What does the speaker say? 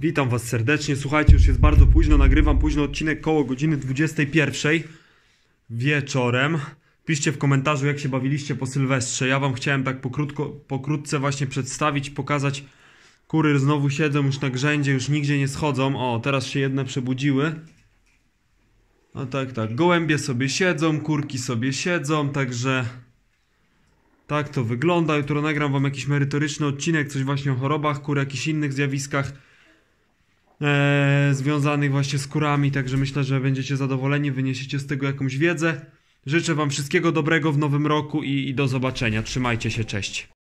Witam Was serdecznie. Słuchajcie, już jest bardzo późno. Nagrywam późny odcinek koło godziny 21 wieczorem. Piszcie w komentarzu, jak się bawiliście po Sylwestrze. Ja Wam chciałem tak pokrótko, pokrótce właśnie przedstawić, pokazać. Kury znowu siedzą już na grzędzie, już nigdzie nie schodzą. O, teraz się jedne przebudziły. No tak, tak. Gołębie sobie siedzą, kurki sobie siedzą, także... Tak to wygląda. Jutro nagram Wam jakiś merytoryczny odcinek, coś właśnie o chorobach kur, jakichś innych zjawiskach e, związanych właśnie z kurami, także myślę, że będziecie zadowoleni, wyniesiecie z tego jakąś wiedzę. Życzę Wam wszystkiego dobrego w nowym roku i, i do zobaczenia. Trzymajcie się, cześć.